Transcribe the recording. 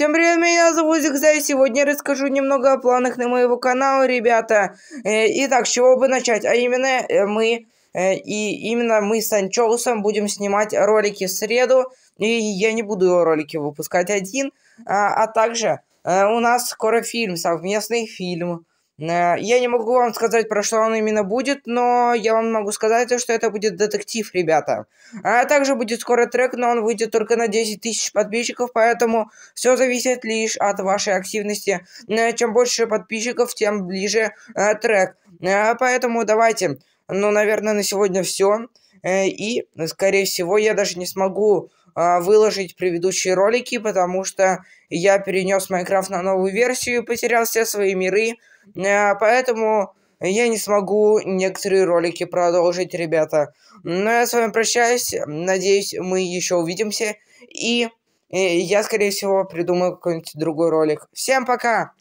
Всем привет, меня зовут Зигзай. Сегодня расскажу немного о планах на моего канала, ребята. Э, итак, с чего бы начать? А именно э, мы э, и именно мы с Анчоусом будем снимать ролики в среду. И я не буду ролики выпускать один. А, а также у нас скоро фильм, совместный фильм. Э, я не могу вам сказать, про что он именно будет, но я вам могу сказать, что это будет детектив, ребята. А также будет скоро трек, но он выйдет только на 10 тысяч подписчиков, поэтому все зависит лишь от вашей активности. Э, чем больше подписчиков, тем ближе э, трек. Поэтому давайте. Ну, наверное, на сегодня все. Э, и, скорее всего, я даже не смогу а, выложить предыдущие ролики, потому что я перенес Майнкрафт на новую версию и потерял все свои миры. Э, поэтому я не смогу некоторые ролики продолжить, ребята. Но ну, я с вами прощаюсь. Надеюсь, мы еще увидимся. И э, я, скорее всего, придумаю какой-нибудь другой ролик. Всем пока!